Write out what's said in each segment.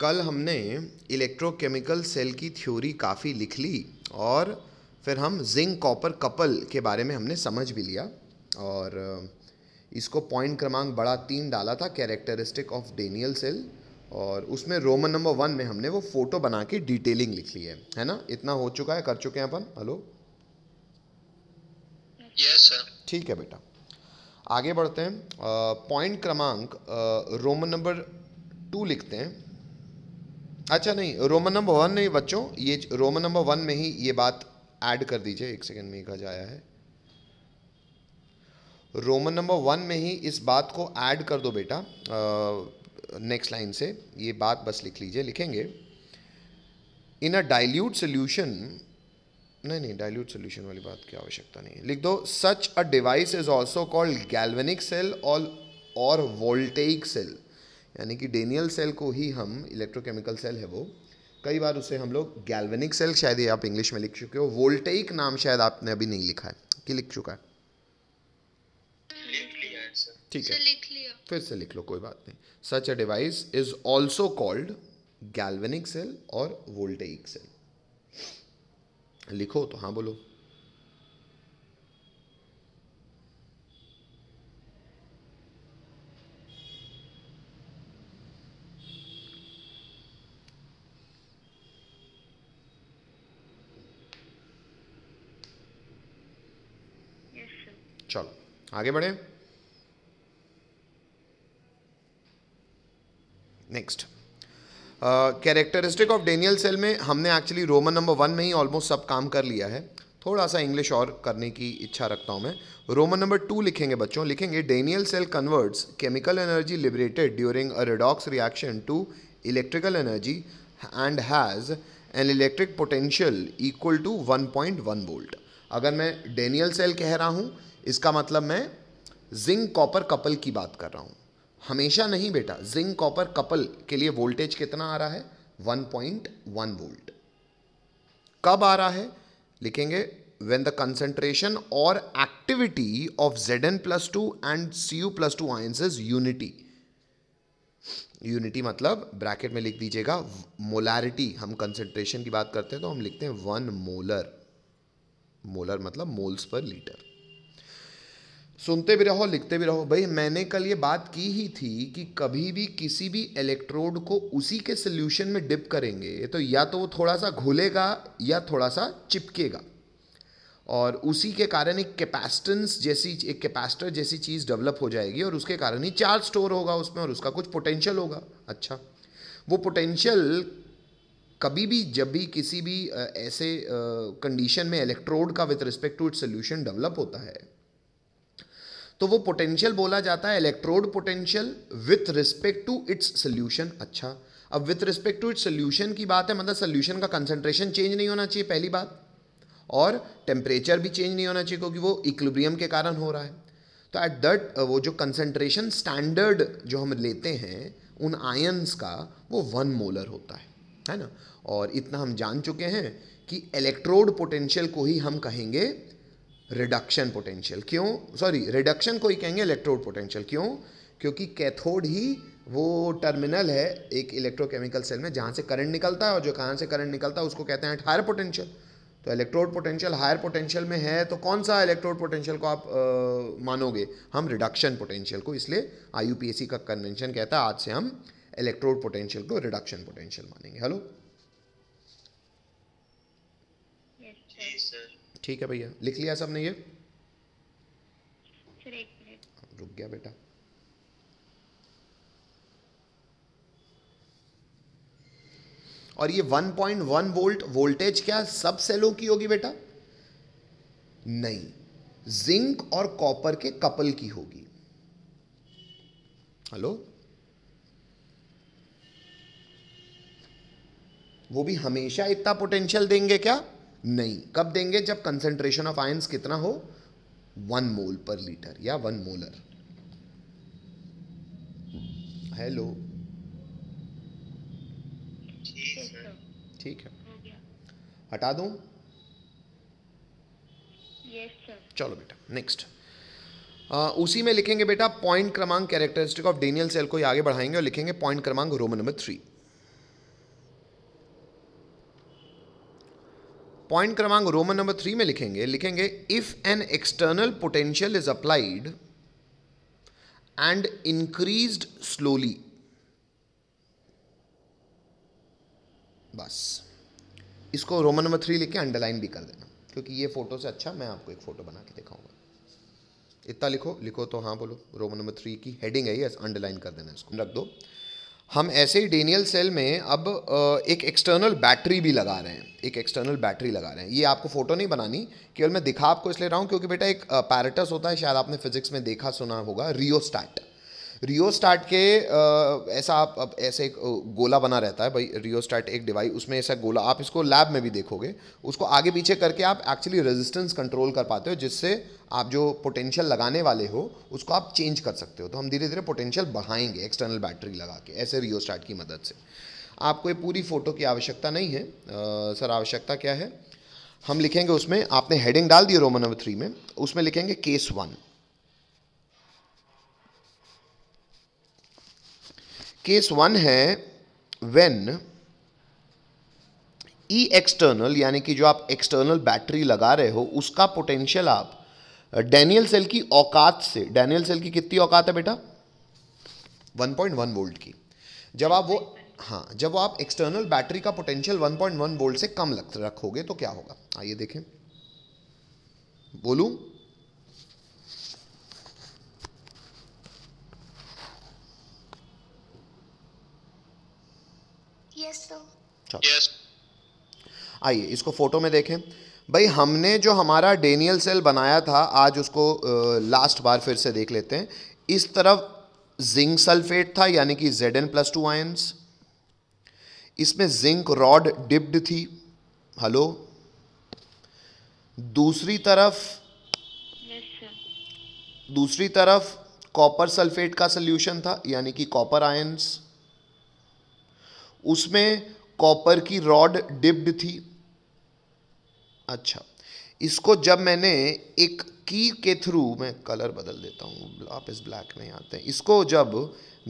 कल हमने electrochemical cell की थ्योरी काफ़ी लिख ली और फिर हम जिंक कॉपर कपल के बारे में हमने समझ भी लिया और इसको पॉइंट क्रमांक बड़ा तीन डाला था कैरेक्टरिस्टिक ऑफ डेनियल सेल और उसमें रोमन नंबर वन में हमने वो फ़ोटो बना के डिटेलिंग लिख ली है है ना इतना हो चुका है कर चुके हैं अपन हेलो यस सर ठीक है बेटा आगे बढ़ते हैं पॉइंट क्रमांक रोमन नंबर टू लिखते हैं अच्छा नहीं रोमन नंबर वन नहीं बच्चों ये रोमन नंबर वन में ही ये बात ऐड कर दीजिए एक सेकंड में कहा जाया है रोमन नंबर वन में ही इस बात को ऐड कर दो बेटा नेक्स्ट लाइन से ये बात बस लिख लीजिए लिखेंगे इन अ डाइल्यूट सोल्यूशन नहीं नहीं डाइल्यूट सोल्यूशन वाली बात की आवश्यकता नहीं है लिख दो such a device is also called galvanic cell और वोल्टेक सेल यानी कि डेनियल सेल को ही हम इलेक्ट्रोकेमिकल सेल है वो कई बार उसे हम लोग गैल्वेनिक सेल शायद ही आप इंग्लिश में लिख चुके हो वोल्टेक नाम शायद आपने अभी नहीं लिखा है कि लिख चुका है ठीक है फिर से लिख लो कोई बात नहीं such a device is also called galvanic cell और वोल्टेक सेल लिखो तो हाँ बोलो चलो आगे बढ़े next characteristic of Daniell cell में हमने एक्चुअली रोमन नंबर वन में ही ऑलमोस्ट सब काम कर लिया है थोड़ा सा इंग्लिश और करने की इच्छा रखता हूं मैं रोमन नंबर टू लिखेंगे बच्चों लिखेंगे Daniell cell converts chemical energy liberated during a redox reaction to electrical energy and has an electric potential equal to 1.1 volt अगर मैं डेनियल सेल कह रहा हूँ इसका मतलब मैं जिंक कॉपर कपल की बात कर रहा हूं हमेशा नहीं बेटा जिंक कॉपर कपल के लिए वोल्टेज कितना आ रहा है 1.1 वोल्ट कब आ रहा है लिखेंगे when द कंसेंट्रेशन और activity of Zn plus 2 and Cu plus 2 ions is unity. Unity मतलब ब्रैकेट में लिख दीजिएगा मोलारिटी हम कंसेंट्रेशन की बात करते हैं तो हम लिखते हैं वन मोलर मोलर मतलब मोल्स पर लीटर सुनते भी रहो लिखते भी रहो भाई मैंने कल ये बात की ही थी कि कभी भी किसी भी इलेक्ट्रोड को उसी के सोल्यूशन में डिप करेंगे तो या तो वो थोड़ा सा घुलेगा या थोड़ा सा चिपकेगा और उसी के कारण एक कैपेसिटेंस जैसी एक कैपेसिटर जैसी चीज़ डेवलप हो जाएगी और उसके कारण ही चार्ज स्टोर होगा उसमें और उसका कुछ पोटेंशियल होगा अच्छा वो पोटेंशियल कभी भी जब भी किसी भी ऐसे कंडीशन में इलेक्ट्रोड का with respect to it solution develop होता है तो वो पोटेंशियल बोला जाता है electrode potential with respect to its solution अच्छा अब with respect to its solution की बात है मतलब सोल्यूशन का कंसेंट्रेशन चेंज नहीं होना चाहिए पहली बात और टेम्परेचर भी चेंज नहीं होना चाहिए क्योंकि वो इक्लिब्रियम के कारण हो रहा है तो एट दैट वो जो कंसेंट्रेशन स्टैंडर्ड जो हम लेते हैं उन आयंस का वो वन मोलर होता है है ना और इतना हम जान चुके हैं कि इलेक्ट्रोड पोटेंशियल को ही हम कहेंगे रिडक्शन पोटेंशियल क्यों सॉरी रिडक्शन को ही कहेंगे इलेक्ट्रोड पोटेंशियल क्यों क्योंकि कैथोड ही वो टर्मिनल है एक इलेक्ट्रोकेमिकल सेल में जहाँ से करंट निकलता है और जो कहाँ से करंट निकलता है उसको कहते हैं हायर पोटेंशियल तो इलेक्ट्रोड पोटेंशियल हायर पोटेंशियल में है तो कौन सा इलेक्ट्रोड पोटेंशियल को आप आ, मानोगे हम रिडक्शन पोटेंशियल को इसलिए आई का कन्वेंशन कहता है आज से हम इलेक्ट्रोड पोटेंशियल को रिडक्शन पोटेंशियल मानेंगे हेलो ठीक है भैया लिख लिया सबने ये रुक गया बेटा और ये 1.1 वोल्ट वोल्टेज क्या सब सेलों की होगी बेटा नहीं जिंक और कॉपर के कपल की होगी हेलो वो भी हमेशा इतना पोटेंशियल देंगे क्या नहीं कब देंगे जब कंसेंट्रेशन ऑफ आयंस कितना हो वन मोल पर लीटर या वन मोलर हेलो ठीक है हटा दूं चलो बेटा नेक्स्ट उसी में लिखेंगे बेटा पॉइंट क्रमांक कैरेक्टरिस्टिक ऑफ डेनियल सेल को आगे बढ़ाएंगे और लिखेंगे पॉइंट क्रमांक रोमन नंबर थ्री पॉइंट क्रमांक रोमन नंबर थ्री में लिखेंगे लिखेंगे if an external potential is applied and increased slowly बस इसको रोमन नंबर थ्री लिख के अंडरलाइन भी कर देना क्योंकि ये फोटो से अच्छा मैं आपको एक फ़ोटो बना के दिखाऊंगा इतना लिखो लिखो तो हाँ बोलो रोमन नंबर थ्री की हेडिंग है ये अंडरलाइन कर देना इसको रख दो हम ऐसे ही डेनियल सेल में अब एक एक्सटर्नल बैटरी भी लगा रहे हैं एक एक्सटर्नल बैटरी लगा रहे हैं ये आपको फोटो नहीं बनानी केवल मैं दिखा आपको इसलिए रहा हूँ क्योंकि बेटा एक पैरेटस होता है शायद आपने फिजिक्स में देखा सुना होगा रियोस्टैट रियो स्टार्ट के ऐसा आप अब ऐसे एक गोला बना रहता है भाई रियो स्टार्ट एक डिवाइस उसमें ऐसा गोला आप इसको लैब में भी देखोगे उसको आगे पीछे करके आप एक्चुअली रेजिस्टेंस कंट्रोल कर पाते हो जिससे आप जो पोटेंशियल लगाने वाले हो उसको आप चेंज कर सकते हो तो हम धीरे धीरे पोटेंशियल बढ़ाएंगे एक्सटर्नल बैटरी लगा के ऐसे रियो स्टार्ट की मदद से आपको ये पूरी फ़ोटो की आवश्यकता नहीं है आ, सर आवश्यकता क्या है हम लिखेंगे उसमें आपने हेडिंग डाल दी रोमन नंबर थ्री में उसमें लिखेंगे केस वन केस वन है वेन ई एक्सटर्नल यानी कि जो आप एक्सटर्नल बैटरी लगा रहे हो उसका पोटेंशियल आप डैनियल सेल की औकात से डैनियल सेल की कितनी औकात है बेटा 1.1 वोल्ट की जब आप वो हाँ जब आप एक्सटर्नल बैटरी का पोटेंशियल 1.1 वोल्ट से कम रखोगे तो क्या होगा आइए देखें बोलू yes. आइए इसको फोटो में देखें भाई हमने जो हमारा डेनियल सेल बनाया था आज उसको लास्ट बार फिर से देख लेते हैं इस तरफ जिंक सल्फेट था यानी कि Z N plus two ions इसमें जिंक रॉड डिप्ड थी हेलो दूसरी तरफ yes, दूसरी तरफ कॉपर सल्फेट का सोल्यूशन था यानी कि कॉपर आयन्स उसमें कॉपर की रॉड डिप्ड थी अच्छा इसको जब मैंने एक की के थ्रू मैं कलर बदल देता हूँ आप इस ब्लैक में आते हैं इसको जब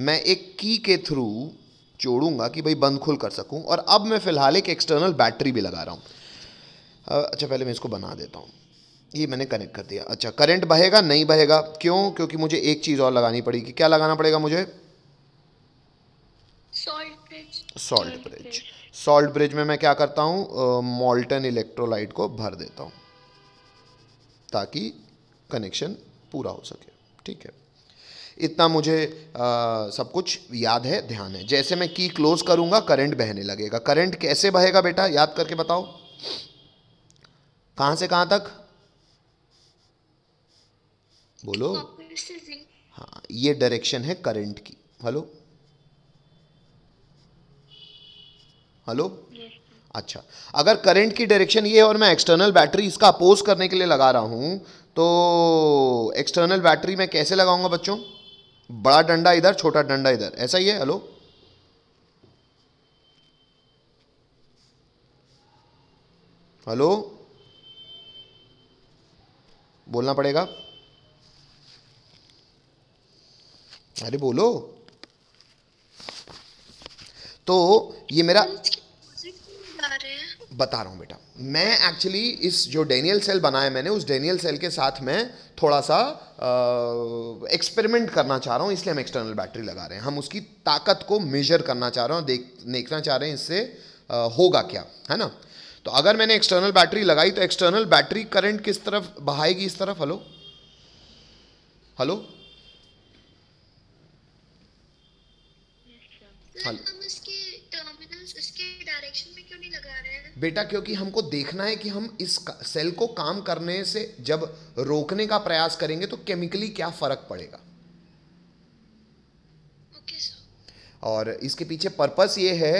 मैं एक की के थ्रू जोड़ूंगा कि भाई बंद खुल कर सकूँ और अब मैं फ़िलहाल एक एक्सटर्नल बैटरी भी लगा रहा हूँ अच्छा पहले मैं इसको बना देता हूँ ये मैंने कनेक्ट कर दिया अच्छा करंट बहेगा नहीं बहेगा क्यों क्योंकि मुझे एक चीज़ और लगानी पड़ेगी क्या लगाना पड़ेगा मुझे सॉल्ट ब्रिज सॉल्ट ब्रिज में मैं क्या करता हूँ मॉल्टन इलेक्ट्रोलाइट को भर देता हूँ ताकि कनेक्शन पूरा हो सके ठीक है इतना मुझे आ, सब कुछ याद है ध्यान है जैसे मैं की क्लोज करूँगा करंट बहने लगेगा करंट कैसे बहेगा बेटा याद करके बताओ कहाँ से कहाँ तक बोलो हाँ ये डायरेक्शन है करंट की हेलो हेलो अच्छा अगर करंट की डायरेक्शन ये है और मैं एक्सटर्नल बैटरी इसका अपोज करने के लिए लगा रहा हूँ तो एक्सटर्नल बैटरी मैं कैसे लगाऊंगा बच्चों बड़ा डंडा इधर छोटा डंडा इधर ऐसा ही है हेलो हेलो बोलना पड़ेगा अरे बोलो तो ये मेरा बता रहा हूँ बेटा मैं एक्चुअली इस जो डेनियल सेल बनाया मैंने उस डेनियल सेल के साथ मैं थोड़ा सा एक्सपेरिमेंट करना चाह रहा हूँ इसलिए हम एक्सटर्नल बैटरी लगा रहे हैं हम उसकी ताकत को मेजर करना चाह रहे हैं देख देखना चाह रहे हैं इससे आ, होगा क्या है ना तो अगर मैंने एक्सटर्नल बैटरी लगाई तो एक्सटर्नल बैटरी करंट किस तरफ बहाएगी इस तरफ हेलो हेलो हेलो बेटा क्योंकि हमको देखना है कि हम इस सेल को काम करने से जब रोकने का प्रयास करेंगे तो केमिकली क्या फ़र्क पड़ेगा और इसके पीछे पर्पस ये है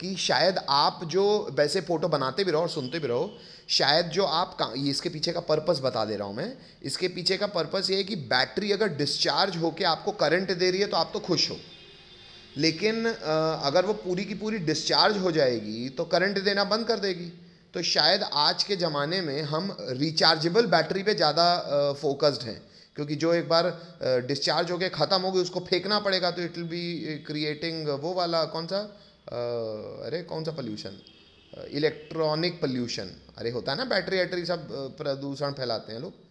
कि शायद आप जो वैसे फ़ोटो बनाते भी रहो और सुनते भी रहो शायद जो आप का ये इसके पीछे का पर्पस बता दे रहा हूँ मैं इसके पीछे का पर्पस ये है कि बैटरी अगर डिस्चार्ज होके आपको करंट दे रही है तो आप तो खुश हो लेकिन अगर वो पूरी की पूरी डिस्चार्ज हो जाएगी तो करंट देना बंद कर देगी तो शायद आज के ज़माने में हम रिचार्जेबल बैटरी पे ज़्यादा फोकस्ड हैं क्योंकि जो एक बार डिस्चार्ज होकर ख़त्म होगी उसको फेंकना पड़ेगा तो इट विल बी क्रिएटिंग वो वाला कौन सा अरे कौन सा पल्यूशन इलेक्ट्रॉनिक पल्यूशन अरे होता है ना बैटरी वैटरी सब प्रदूषण फैलाते हैं लोग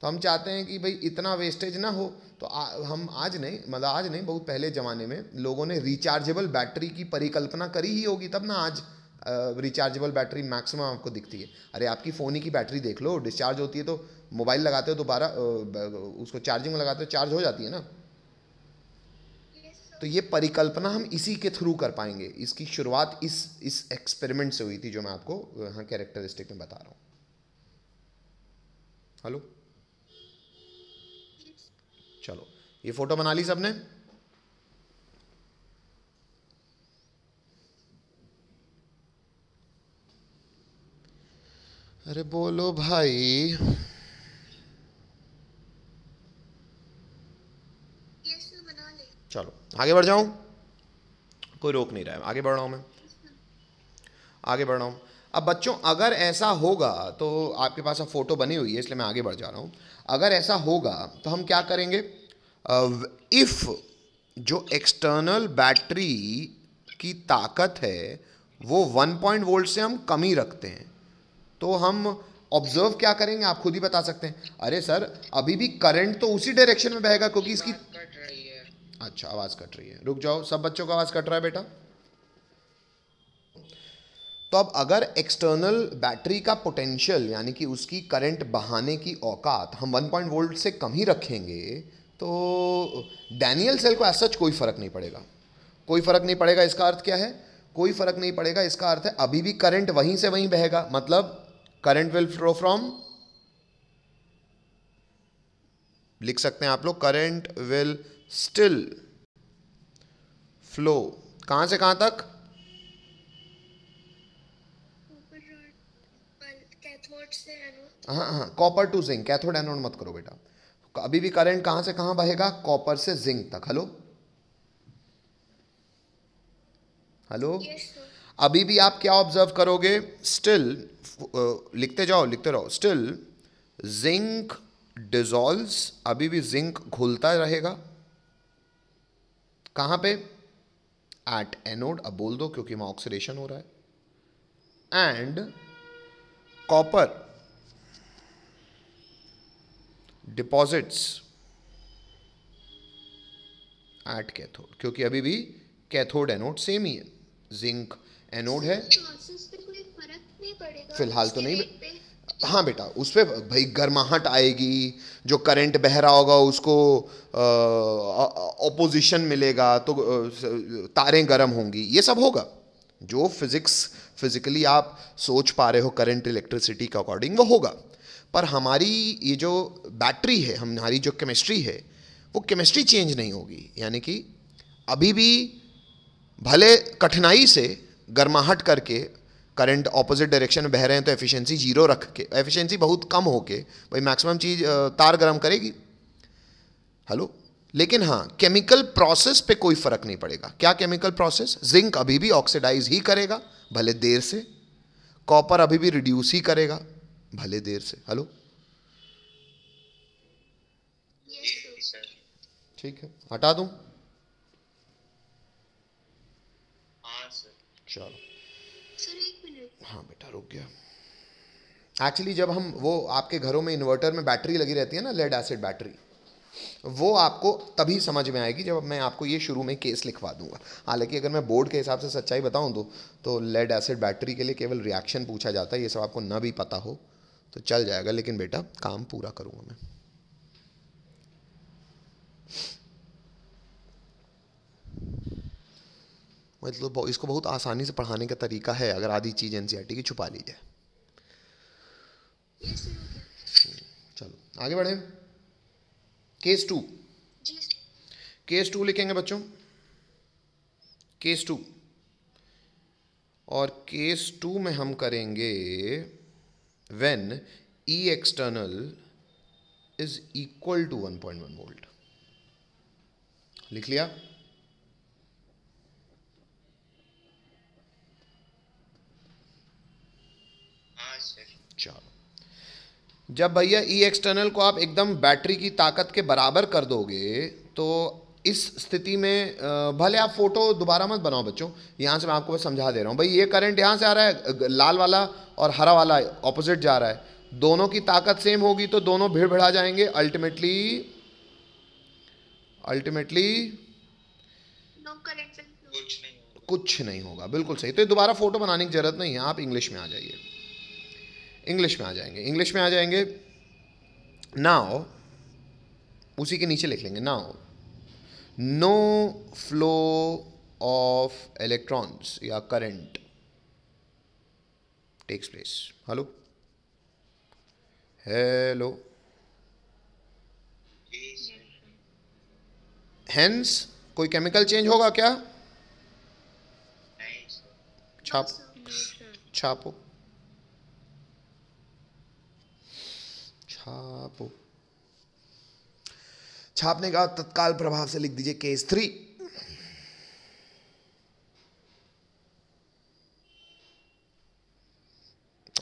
तो हम चाहते हैं कि भाई इतना वेस्टेज ना हो तो आ, हम आज नहीं मतलब आज नहीं बहुत पहले ज़माने में लोगों ने रिचार्जेबल बैटरी की परिकल्पना करी ही होगी तब ना आज रिचार्जेबल बैटरी मैक्सिमम आपको दिखती है अरे आपकी फ़ोन ही की बैटरी देख लो डिस्चार्ज होती है तो मोबाइल लगाते हो दोबारा उसको चार्जिंग में लगाते हो चार्ज हो जाती है ना तो ये परिकल्पना हम इसी के थ्रू कर पाएंगे इसकी शुरुआत इस इस एक्सपेरिमेंट से हुई थी जो मैं आपको यहाँ कैरेक्टरिस्टिक में बता रहा हूँ हेलो चलो ये फोटो बना ली सबने अरे बोलो भाई चलो आगे बढ़ जाऊं कोई रोक नहीं रहा है आगे बढ़ रहा हूं मैं आगे बढ़ रहा हूं अब बच्चों अगर ऐसा होगा तो आपके पास अब फोटो बनी हुई है इसलिए मैं आगे बढ़ जा रहा हूं अगर ऐसा होगा तो हम क्या करेंगे इफ़ जो एक्सटर्नल बैटरी की ताकत है वो 1 पॉइंट वोल्ट से हम कम ही रखते हैं तो हम ऑब्जर्व क्या करेंगे आप खुद ही बता सकते हैं अरे सर अभी भी करंट तो उसी डायरेक्शन में बहेगा क्योंकि इसकी कट रही है अच्छा आवाज़ कट रही है रुक जाओ सब बच्चों का आवाज़ कट रहा है बेटा तो अब अगर एक्सटर्नल बैटरी का पोटेंशियल यानी कि उसकी करंट बहाने की औकात हम 1 पॉइंट वोल्ट से कम ही रखेंगे तो डैनियल सेल को ऐसा सच कोई फ़र्क नहीं पड़ेगा कोई फ़र्क नहीं पड़ेगा इसका अर्थ क्या है कोई फ़र्क नहीं पड़ेगा इसका अर्थ है अभी भी करंट वहीं से वहीं बहेगा मतलब करंट विल फ्लो फ्रॉम लिख सकते हैं आप लोग करंट विल स्टिल फ्लो कहां से कहां तक हाँ हाँ copper to zinc cathode anode मत करो बेटा तो अभी भी करंट कहां से कहां बहेगा कॉपर से जिंक तक हेलो हेलो yes, अभी भी आप क्या ऑब्जर्व करोगे स्टिल लिखते जाओ लिखते रहो स्टिल जिंक डिजॉल्व अभी भी जिंक घुलता रहेगा कहां पे एट एनोड अब बोल दो क्योंकि वहाँ ऑक्सीडेशन हो रहा है and copper deposits at cathode क्योंकि अभी भी कैथोड एनोड सेम ही है जिंक एनोड है फिलहाल तो नहीं हाँ बेटा उस पर भाई गर्माहट आएगी जो करंट बह रहा होगा उसको ओपोजिशन मिलेगा तो तारें गर्म होंगी ये सब होगा जो फिज़िक्स फिज़िकली आप सोच पा रहे हो करंट इलेक्ट्रिसिटी के अकॉर्डिंग वो होगा पर हमारी ये जो बैटरी है हमारी जो केमिस्ट्री है वो केमिस्ट्री चेंज नहीं होगी यानी कि अभी भी भले कठिनाई से गर्माहट करके करंट ऑपोजिट डायरेक्शन में बह रहे हैं तो एफिशिएंसी जीरो रख के एफिशिएंसी बहुत कम हो के भाई मैक्सिमम चीज़ तार गर्म करेगी हेलो लेकिन हाँ केमिकल प्रोसेस पे कोई फ़र्क नहीं पड़ेगा क्या केमिकल प्रोसेस जिंक अभी भी ऑक्सीडाइज ही करेगा भले देर से कॉपर अभी भी रिड्यूस ही करेगा भले देर से हेलो ठीक है हटा दूं हाँ, चलो हाँ बेटा रुक गया एक्चुअली जब हम वो आपके घरों में इन्वर्टर में बैटरी लगी रहती है ना लेड एसिड बैटरी वो आपको तभी समझ में आएगी जब मैं आपको ये शुरू में केस लिखवा दूंगा हालांकि अगर मैं बोर्ड के हिसाब से सच्चाई बताऊं तो तो लेड एसिड बैटरी के लिए केवल रिएक्शन पूछा जाता है ये सब आपको ना भी पता हो तो चल जाएगा लेकिन बेटा काम पूरा करूँगा मैं मतलब इसको बहुत आसानी से पढ़ाने का तरीका है अगर आधी चीज़ एनसीईआरटी e की छुपा ली जाए चलो आगे बढ़े केस टू केस टू लिखेंगे बच्चों केस टू और केस टू में हम करेंगे when E external is equal to 1.1 volt. लिख लिया हाँ, चलो जब भैया ई e एक्सटर्नल को आप एकदम बैटरी की ताकत के बराबर कर दोगे तो इस स्थिति में भले आप फोटो दोबारा मत बनाओ बच्चों यहाँ से मैं आपको बस समझा दे रहा हूँ भाई ये करंट यहाँ से आ रहा है लाल वाला और हरा वाला ऑपोजिट जा रहा है दोनों की ताकत सेम होगी तो दोनों भीड़ भिड़ा जाएंगे अल्टीमेटली अल्टीमेटली कुछ नहीं होगा बिल्कुल सही तो दोबारा फोटो बनाने की जरूरत नहीं है आप इंग्लिश में आ जाइए इंग्लिश में आ जाएंगे इंग्लिश में आ जाएंगे नाओ उसी के नीचे लिख लेंगे now no flow of electrons या current takes place hello hello hence कोई केमिकल चेंज होगा क्या छाप छापो छापो छापने का तत्काल प्रभाव से लिख दीजिए केस थ्री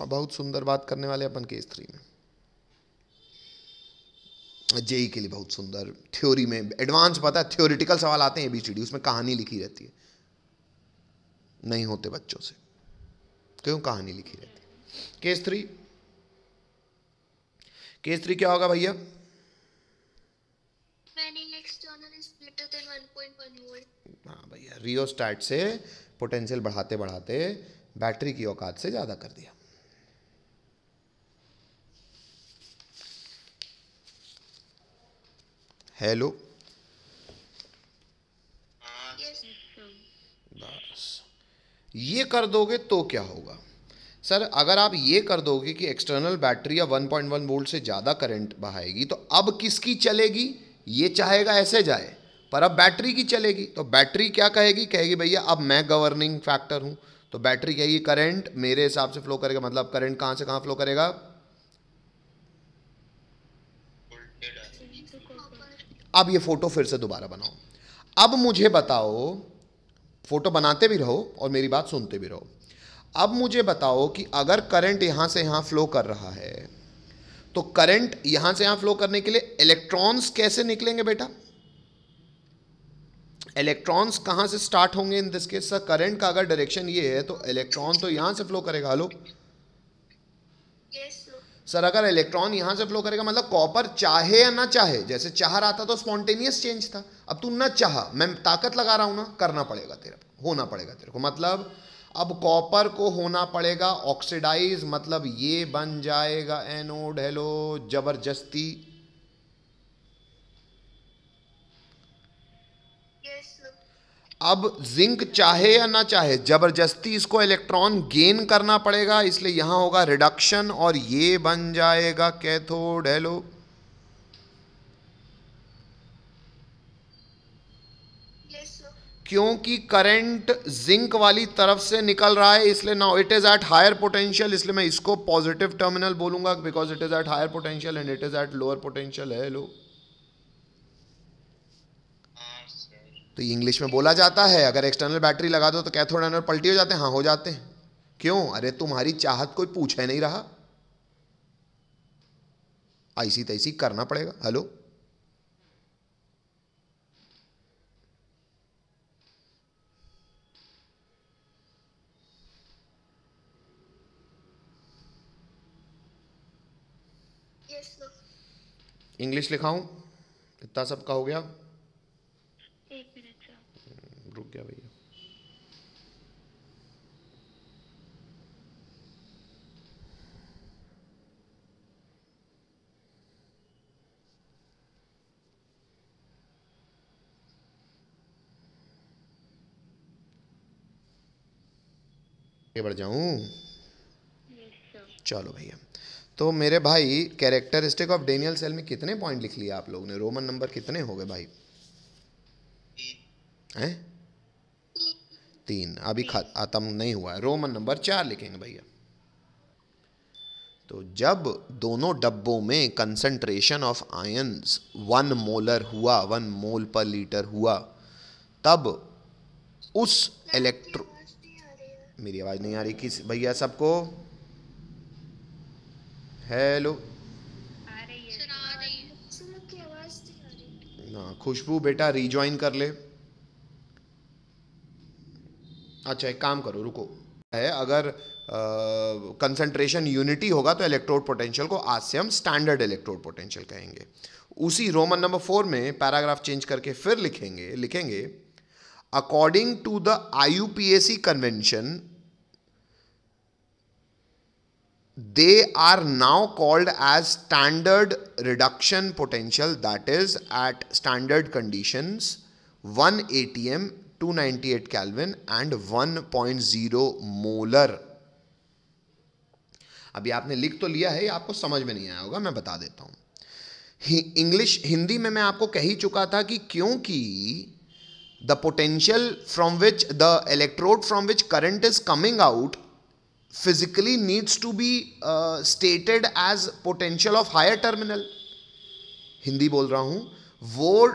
और बहुत सुंदर बात करने वाले अपन केस थ्री में जेई के लिए बहुत सुंदर थ्योरी में एडवांस पता है थ्योरिटिकल सवाल आते हैं बीसीडी उसमें कहानी लिखी रहती है नहीं होते बच्चों से क्यों कहानी लिखी रहती है केस थ्री केस थ्री क्या होगा भैया रियोस्टैट से पोटेंशियल बढ़ाते बढ़ाते बैटरी की औकात से ज़्यादा कर दिया हेलो बस ये कर दोगे तो क्या होगा सर अगर आप ये कर दोगे कि एक्सटर्नल बैटरी या 1.1 वोल्ट से ज़्यादा करंट बहाएगी तो अब किसकी चलेगी ये चाहेगा ऐसे जाए पर अब बैटरी की चलेगी तो बैटरी क्या कहेगी कहेगी भैया अब मैं गवर्निंग फैक्टर हूं तो बैटरी कहेगी करंट मेरे हिसाब से फ्लो करेगा मतलब करंट कहां से कहां फ्लो करेगा अब ये फोटो फिर से दोबारा बनाओ अब मुझे बताओ फोटो बनाते भी रहो और मेरी बात सुनते भी रहो अब मुझे बताओ कि अगर करंट यहां से यहां फ्लो कर रहा है तो करंट यहां से यहां फ्लो करने के लिए इलेक्ट्रॉन्स कैसे निकलेंगे बेटा इलेक्ट्रॉन्स कहाँ से स्टार्ट होंगे इन दिस केस करंट का अगर डायरेक्शन ये है तो इलेक्ट्रॉन तो यहाँ से फ्लो करेगा हेलो yes, सर अगर इलेक्ट्रॉन यहाँ से फ्लो करेगा मतलब कॉपर चाहे या ना चाहे जैसे चाह रहा था तो स्पॉन्टेनियस चेंज था अब तू ना चाह मैं ताकत लगा रहा हूँ ना करना पड़ेगा तेरे को होना पड़ेगा तेरे को मतलब अब कॉपर को होना पड़ेगा ऑक्सीडाइज मतलब ये बन जाएगा एनोड हेलो जबरदस्ती अब जिंक चाहे या ना चाहे ज़बरदस्ती इसको इलेक्ट्रॉन गेन करना पड़ेगा इसलिए यहां होगा रिडक्शन और ये बन जाएगा कैथोड हेलो क्योंकि करंट जिंक वाली तरफ से निकल रहा है इसलिए now it is at higher potential इसलिए मैं इसको पॉजिटिव टर्मिनल बोलूंगा because it is at higher potential and it is at lower potential है लो तो इंग्लिश में बोला जाता है अगर एक्सटर्नल बैटरी लगा दो तो कैथोड एनोड पलटी हो जाते हैं हाँ हो जाते हैं क्यों अरे तुम्हारी चाहत कोई पूछ है नहीं रहा ऐसी तैसी करना पड़ेगा हेलो इंग्लिश लिखाऊं इतना सबका हो गया रुक गया भैया बढ़ जाऊं चलो भैया तो मेरे भाई कैरेक्टरिस्टिक ऑफ डेनियल सेल में कितने पॉइंट लिख लिया आप लोग ने रोमन नंबर कितने हो गए भाई हैं तीन अभी ख़त्म नहीं हुआ है रोमन नंबर चार लिखेंगे भैया तो जब दोनों डब्बों में concentration of ions one molar हुआ वन मोल पर लीटर हुआ तब उस इलेक्ट्रो मेरी आवाज़ नहीं आ रही किस भैया सबको हेलो ना खुशबू बेटा रिज्वाइन कर ले अच्छा एक काम करो रुको है अगर कंसंट्रेशन यूनिटी होगा तो इलेक्ट्रोड पोटेंशियल को आज से हम स्टैंडर्ड इलेक्ट्रोड पोटेंशियल कहेंगे उसी रोमन नंबर फोर में पैराग्राफ चेंज करके फिर लिखेंगे लिखेंगे according to the I U P S C convention they are now called as standard reduction potential that is at standard conditions one atm 298 Kelvin and 1.0 molar अभी आपने लिख तो लिया है ये आपको समझ में नहीं आया होगा मैं बता देता हूं इंग्लिश हिंदी में मैं आपको कह ही चुका था कि क्योंकि the potential from which the electrode from which current is coming out physically needs to be stated as potential of higher terminal Hindi बोल रहा हूं वो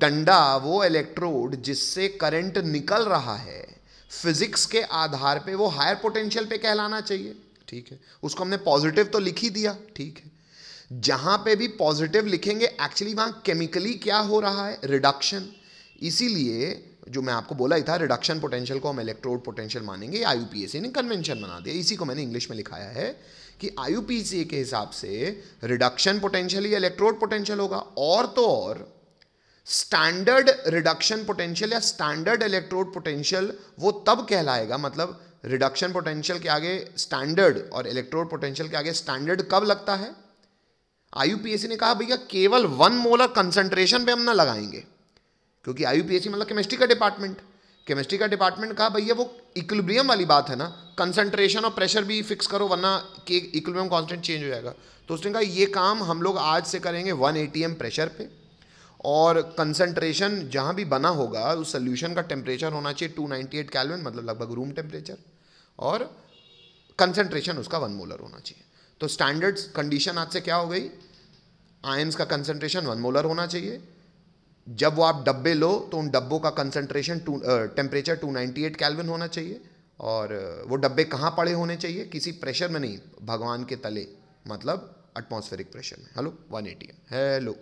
डंडा वो इलेक्ट्रोड जिससे करंट निकल रहा है फिजिक्स के आधार पे वो हायर पोटेंशियल पे कहलाना चाहिए ठीक है उसको हमने पॉजिटिव तो लिख ही दिया ठीक है जहां पे भी पॉजिटिव लिखेंगे एक्चुअली वहां केमिकली क्या हो रहा है रिडक्शन इसीलिए जो मैं आपको बोला ही था रिडक्शन पोटेंशियल को हम इलेक्ट्रोड पोटेंशियल मानेंगे आई ने कन्वेंशन बना दिया इसी को मैंने इंग्लिश में लिखाया है कि आयु के हिसाब से रिडक्शन पोटेंशियल या इलेक्ट्रोड पोटेंशियल होगा और तो और स्टैंडर्ड रिडक्शन पोटेंशियल या स्टैंडर्ड इलेक्ट्रोड पोटेंशियल वो तब कहलाएगा मतलब रिडक्शन पोटेंशियल के आगे स्टैंडर्ड और इलेक्ट्रोड पोटेंशियल के आगे स्टैंडर्ड कब लगता है आयुपीएससी ने कहा भैया केवल वन मोलर कंसंट्रेशन पे हम ना लगाएंगे क्योंकि आईयूपीएससी मतलब केमिस्ट्री का डिपार्टमेंट केमिस्ट्री का डिपार्टमेंट कहा भैया वो इक्विलिब्रियम वाली बात है ना कंसंट्रेशन और प्रेशर भी फिक्स करो वरना कि इक्विलिब्रियम कांस्टेंट चेंज हो जाएगा तो उसने कहा ये काम हम लोग आज से करेंगे वन ए प्रेशर पे और कंसंट्रेशन जहाँ भी बना होगा उस सोल्यूशन का टेम्परेचर होना चाहिए 298 केल्विन मतलब लगभग रूम टेम्परेचर और कंसनट्रेशन उसका वन मोलर होना चाहिए तो स्टैंडर्ड्स कंडीशन आज से क्या हो गई आयंस का कंसनट्रेशन वन मोलर होना चाहिए जब वो आप डब्बे लो तो उन डब्बों का concentration to temperature two ninety eight Kelvin होना चाहिए और वो डब्बे कहाँ पड़े होने चाहिए किसी प्रेशर में नहीं भगवान के तले मतलब एटमोस्फेरिक प्रेशर में हेलो वन एटी हेलो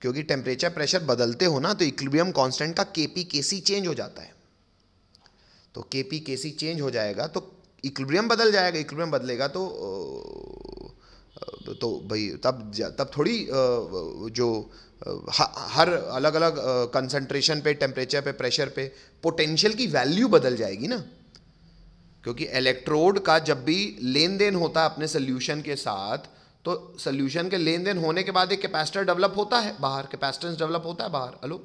क्योंकि टेम्परेचर प्रेशर बदलते हो ना तो इक्विबियम कांस्टेंट का के पी चेंज हो जाता है तो के पी चेंज हो जाएगा तो इक्विबियम बदल जाएगा इक्विबियम बदलेगा तो तो भाई तब तब थोड़ी जो हर अलग अलग कंसंट्रेशन पे टेम्परेचर पे प्रेशर पे पोटेंशियल की वैल्यू बदल जाएगी ना क्योंकि इलेक्ट्रोड का जब भी लेन देन होता है अपने सोल्यूशन के साथ तो सोल्यूशन के लेन देन होने के बाद एक कैपेसिटर डेवलप होता है बाहर कैपेसिटेंस डेवलप होता है बाहर हेलो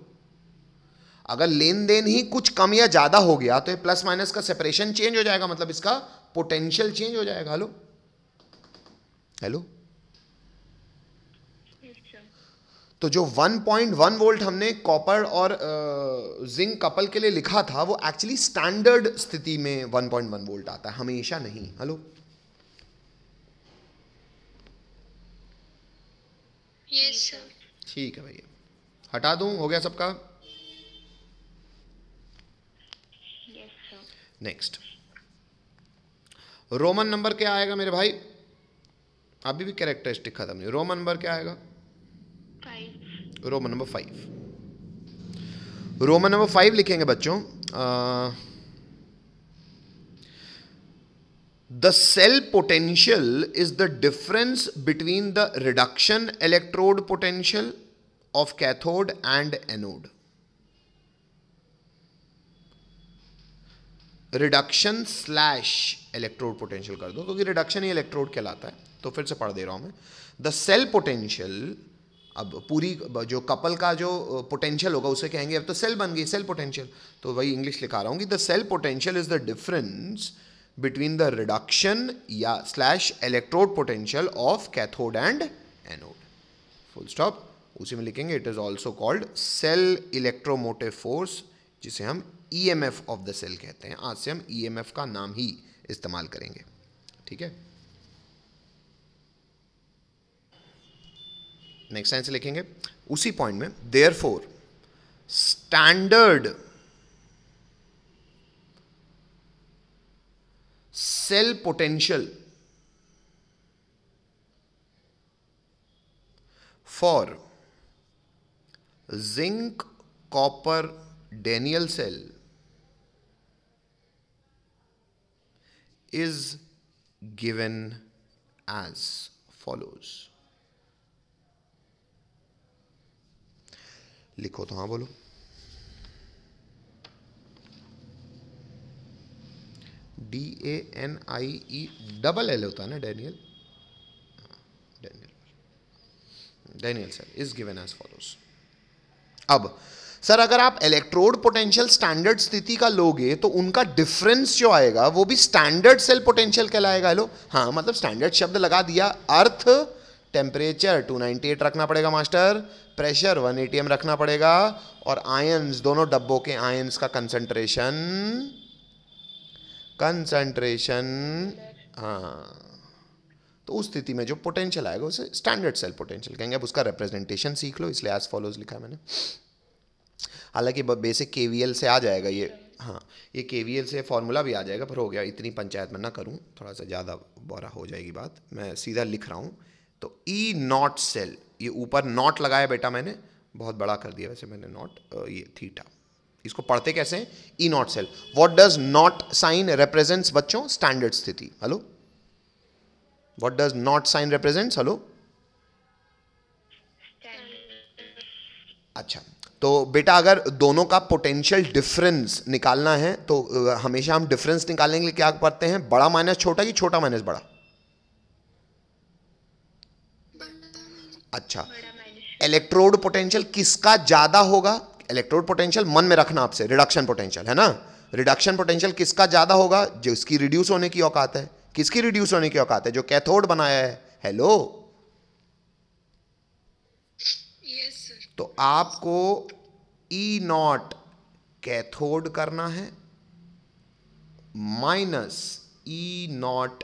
अगर लेन देन ही कुछ कम या ज़्यादा हो गया तो ये प्लस माइनस का सेपरेशन चेंज हो जाएगा मतलब इसका पोटेंशियल चेंज हो जाएगा हेलो हेलो अच्छा। तो जो 1.1 वोल्ट हमने कॉपर और जिंक uh, कपल के लिए लिखा था वो एक्चुअली स्टैंडर्ड स्थिति में 1.1 वोल्ट आता है हमेशा नहीं हेलो ठीक है भैया हटा दूं हो गया सबका नेक्स्ट रोमन नंबर क्या आएगा मेरे भाई अभी भी कैरेक्टरिस्टिक खत्म नहीं रोमन नंबर क्या आएगा roman number five roman number five लिखेंगे बच्चों the cell potential is the difference between the reduction electrode potential of cathode and anode reduction slash electrode potential कर दो क्योंकि रिडक्शन ही इलेक्ट्रोड कहलाता है तो फिर से पढ़ दे रहा हूँ मैं द सेल पोटेंशियल अब पूरी जो कपल का जो पोटेंशियल होगा उसे कहेंगे अब तो सेल बन गई सेल पोटेंशियल तो वही इंग्लिश लिखा रहा हूँ कि the cell potential is the difference between the reduction या slash electrode potential of cathode and anode full stop उसी में लिखेंगे it is also called cell electromotive force जिसे हम E M F of the cell कहते हैं आज से हम ई एम एफ का नाम ही इस्तेमाल करेंगे ठीक है नेक्स्ट लाइन लिखेंगे उसी पॉइंट में therefore standard cell potential for zinc copper Daniell cell is given as follows लिखो तो हाँ बोलो D A N I E double L होता है ना Daniell Daniell cell is given as follows अब सर अगर आप इलेक्ट्रोड पोटेंशियल स्टैंडर्ड स्थिति का लोगे तो उनका डिफरेंस जो आएगा वो भी स्टैंडर्ड सेल पोटेंशियल कहलाएगा हेलो हाँ मतलब स्टैंडर्ड शब्द लगा दिया अर्थ टेम्परेचर 298 रखना पड़ेगा मास्टर प्रेशर 1 एटीएम रखना पड़ेगा और आयंस दोनों डब्बों के आयंस का कंसंट्रेशन कंसंट्रेशन हाँ तो उस स्थिति में जो पोटेंशियल आएगा उसे स्टैंडर्ड सेल पोटेंशियल कहेंगे अब उसका रिप्रेजेंटेशन सीख लो इसलिए एज फॉलोज लिखा है मैंने हालांकि बेसिक के से आ जाएगा ये हाँ ये के से फॉर्मूला भी आ जाएगा पर हो गया इतनी पंचायत में ना करूँ थोड़ा सा ज़्यादा बोरा हो जाएगी बात मैं सीधा लिख रहा हूँ तो ई नॉट सेल ये ऊपर नॉट लगाया बेटा मैंने बहुत बड़ा कर दिया वैसे मैंने नॉट ये थीटा इसको पढ़ते कैसे E naught cell what does naught sign represents बच्चों स्टैंडर्ड स्थिति hello what does naught sign represents hello अच्छा तो बेटा अगर दोनों का पोटेंशियल डिफरेंस निकालना है तो हमेशा हम डिफरेंस निकालने के लिए क्या करते हैं बड़ा माइनस छोटा कि छोटा माइनस बड़ा अच्छा इलेक्ट्रोड पोटेंशियल किसका ज़्यादा होगा इलेक्ट्रोड पोटेंशियल मन में रखना आपसे रिडक्शन पोटेंशियल है ना रिडक्शन पोटेंशियल किसका ज़्यादा होगा जो इसकी रिड्यूस होने की औकात है किसकी रिड्यूस होने की औकात है जो कैथोड बनाया है हेलो yes, तो आपको ई नॉट कैथोड करना है माइनस ई नॉट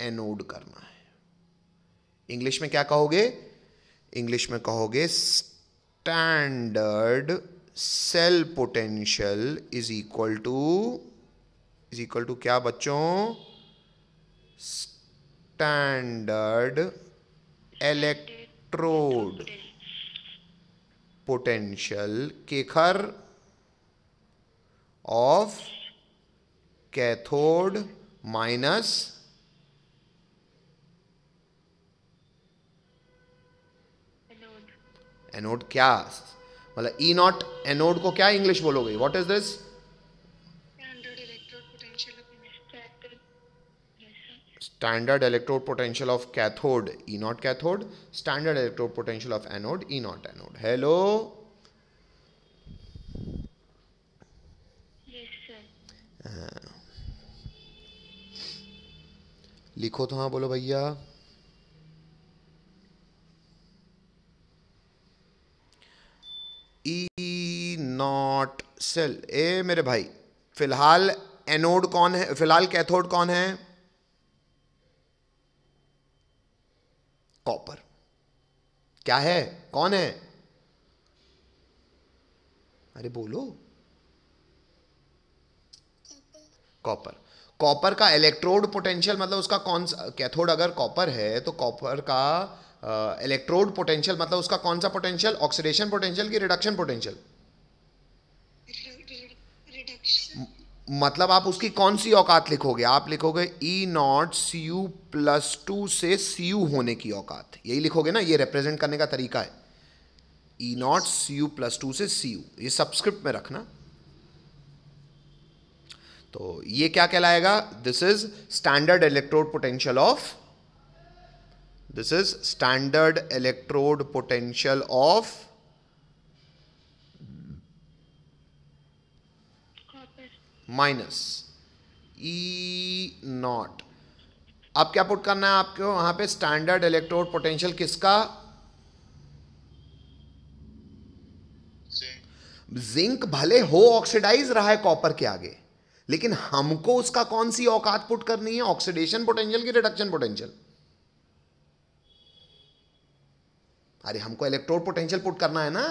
एनोड करना है इंग्लिश में क्या कहोगे इंग्लिश में कहोगे standard cell potential is equal to is equal to क्या बच्चों स्टैंडर्ड इलेक्ट्रोड पोटेंशियल केखर ऑफ कैथोड माइनस एनोड क्या मतलब ई e नॉट एनोड को क्या इंग्लिश बोलोगे what is this standard electrode potential of cathode E naught cathode standard electrode potential of anode E naught anode hello लिखो तो हाँ बोलो भैया ई नॉट सेल ए मेरे भाई फिलहाल एनोड कौन है फिलहाल कैथोड कौन है कॉपर क्या है कौन है अरे बोलो कॉपर कॉपर का इलेक्ट्रोड पोटेंशियल मतलब उसका कौन सा कैथोड अगर कॉपर है तो कॉपर का इलेक्ट्रोड पोटेंशियल मतलब उसका कौन सा पोटेंशियल ऑक्सीडेशन पोटेंशियल की रिडक्शन पोटेंशियल मतलब आप उसकी कौन सी औकात लिखोगे आप लिखोगे E naught C U plus two से सी यू होने की औकात यही लिखोगे ना ये रिप्रेजेंट करने का तरीका है E naught C U plus two से सी यू ये सब्सक्रिप्ट में रखना तो ये क्या कहलाएगा this is standard electrode potential of this is standard electrode potential of minus E naught अब क्या पुट करना है आपको वहां पे स्टैंडर्ड इलेक्ट्रोड पोटेंशियल किसका जिंक भले हो ऑक्सीडाइज रहा है कॉपर के आगे लेकिन हमको उसका कौन सी औकात पुट करनी है ऑक्सीडेशन पोटेंशियल की रिडक्शन पोटेंशियल अरे हमको इलेक्ट्रोड पोटेंशियल पुट करना है ना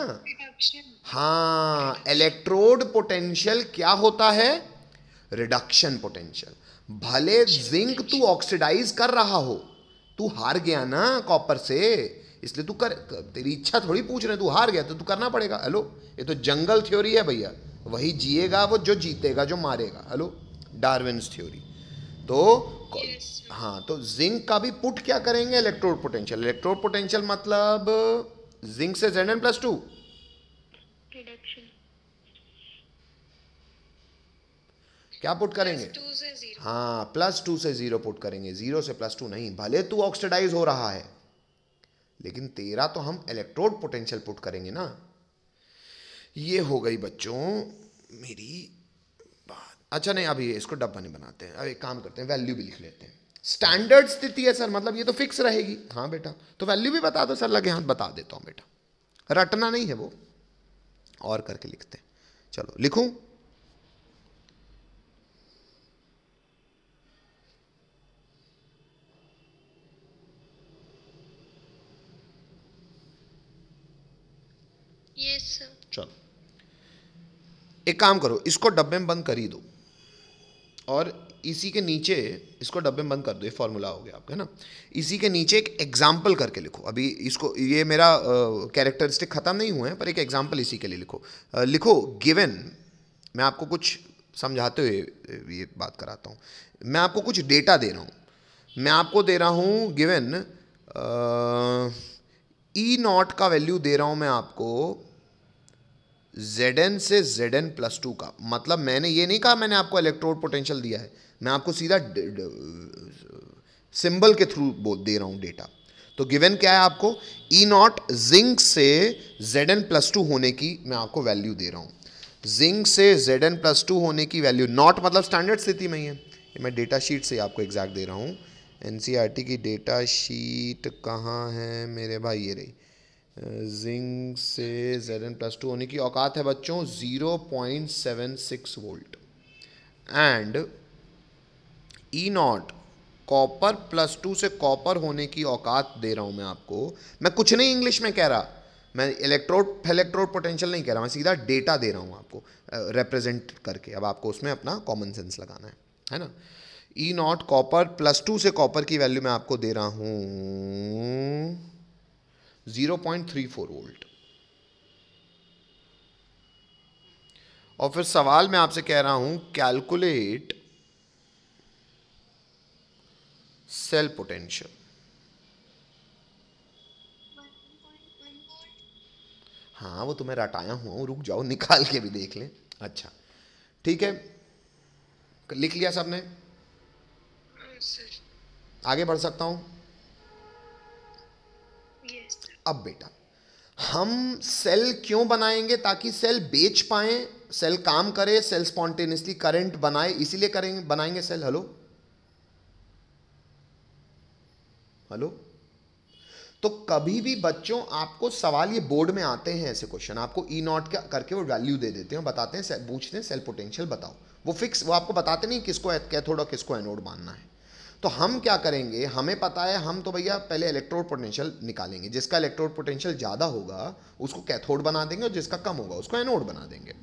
हाँ इलेक्ट्रोड पोटेंशियल क्या होता है रिडक्शन पोटेंशियल भले जिंक तू ऑक्सीडाइज कर रहा हो तू हार गया ना कॉपर से इसलिए तू कर तेरी इच्छा थोड़ी पूछ रहे तू हार गया तो तू करना पड़ेगा हेलो ये तो जंगल थ्योरी है भैया वही जिएगा वो जो जीतेगा जो मारेगा हेलो डार्विन थ्योरी तो हाँ तो जिंक का भी पुट क्या करेंगे इलेक्ट्रोड पोटेंशियल इलेक्ट्रोड पोटेंशियल मतलब जिंक से जेड एन प्लस टू क्या पुट करेंगे हाँ प्लस टू से जीरो पुट करेंगे जीरो से प्लस टू नहीं भले तू ऑक्सीडाइज हो रहा है लेकिन तेरा तो हम इलेक्ट्रोड पोटेंशियल पुट करेंगे ना ये हो गई बच्चों मेरी अच्छा नहीं अभी इसको डब्बा नहीं बनाते हैं अब एक काम करते हैं वैल्यू भी लिख लेते हैं स्टैंडर्ड स्थिति है सर मतलब ये तो फिक्स रहेगी हाँ बेटा तो वैल्यू भी बता दो सर लगे हाथ बता देता हूँ बेटा रटना नहीं है वो और करके लिखते हैं चलो लिखूं yes, चलो एक काम करो इसको डब्बे में बंद कर ही दो और इसी के नीचे इसको डब्बे बंद कर दो ये फार्मूला हो गया आपका है ना इसी के नीचे एक एग्जाम्पल करके लिखो अभी इसको ये मेरा कैरेक्टरिस्टिक ख़त्म नहीं हुए हैं पर एक एग्जाम्पल इसी के लिए लिखो आ, लिखो गिवन मैं आपको कुछ समझाते हुए ये बात कराता हूँ मैं आपको कुछ डेटा दे रहा हूँ मैं आपको दे रहा हूँ गिवन ई नॉट का वैल्यू दे रहा हूँ मैं आपको जेड एन से जेड एन प्लस टू का मतलब मैंने ये नहीं कहा मैंने आपको इलेक्ट्रोड पोटेंशियल दिया है मैं आपको सीधा सिंबल के थ्रू बोल दे रहा हूँ डेटा तो गिवन क्या है आपको ई नॉट जिंक से जेड एन प्लस टू होने की मैं आपको वैल्यू दे रहा हूँ जिंक से जेड एन प्लस टू होने की वैल्यू नॉट मतलब स्टैंडर्ड स्थिति में ही है मैं डेटा शीट से आपको एग्जैक्ट दे रहा हूँ एन e की डेटा शीट कहाँ है मेरे भाई ये रही जिंक से जेड एन प्लस टू होने की औकात है बच्चों zero point seven six volt and E naught copper plus two से कॉपर होने की औकात दे रहा हूँ मैं आपको मैं कुछ नहीं इंग्लिश में कह रहा मैं इलेक्ट्रोड इलेक्ट्रोड पोटेंशियल नहीं कह रहा मैं सीधा डेटा दे रहा हूँ आपको रिप्रेजेंट uh, करके अब आपको उसमें अपना कॉमन सेंस लगाना है है ना E e naught copper plus two से कॉपर की वैल्यू मैं आपको दे रहा हूँ 0.34 पॉइंट थ्री फोर वोल्ट और फिर सवाल मैं आपसे कह रहा हूं कैलकुलेट सेल पोटेंशियल हाँ वो तो मैं रटाया हुआ हूँ रुक जाओ निकाल के भी देख लें अच्छा ठीक है लिख लिया सबने हाँ, आगे बढ़ सकता हूँ अब बेटा हम सेल क्यों बनाएंगे ताकि सेल बेच पाए सेल काम करे सेल स्पॉन्टेनियसली करंट बनाए इसीलिए करेंगे बनाएंगे सेल हेलो हेलो तो कभी भी बच्चों आपको सवाल ये बोर्ड में आते हैं ऐसे क्वेश्चन आपको ई e नॉट का करके वो वैल्यू दे देते हैं बताते हैं पूछते हैं सेल पोटेंशियल बताओ वो फिक्स वो आपको बताते नहीं किसको कैथोड और किसको एनोड मानना है तो हम क्या करेंगे हमें पता है हम तो भैया पहले इलेक्ट्रोड पोटेंशियल निकालेंगे जिसका इलेक्ट्रोड पोटेंशियल ज़्यादा होगा उसको कैथोड बना देंगे और जिसका कम होगा उसको एनोड बना देंगे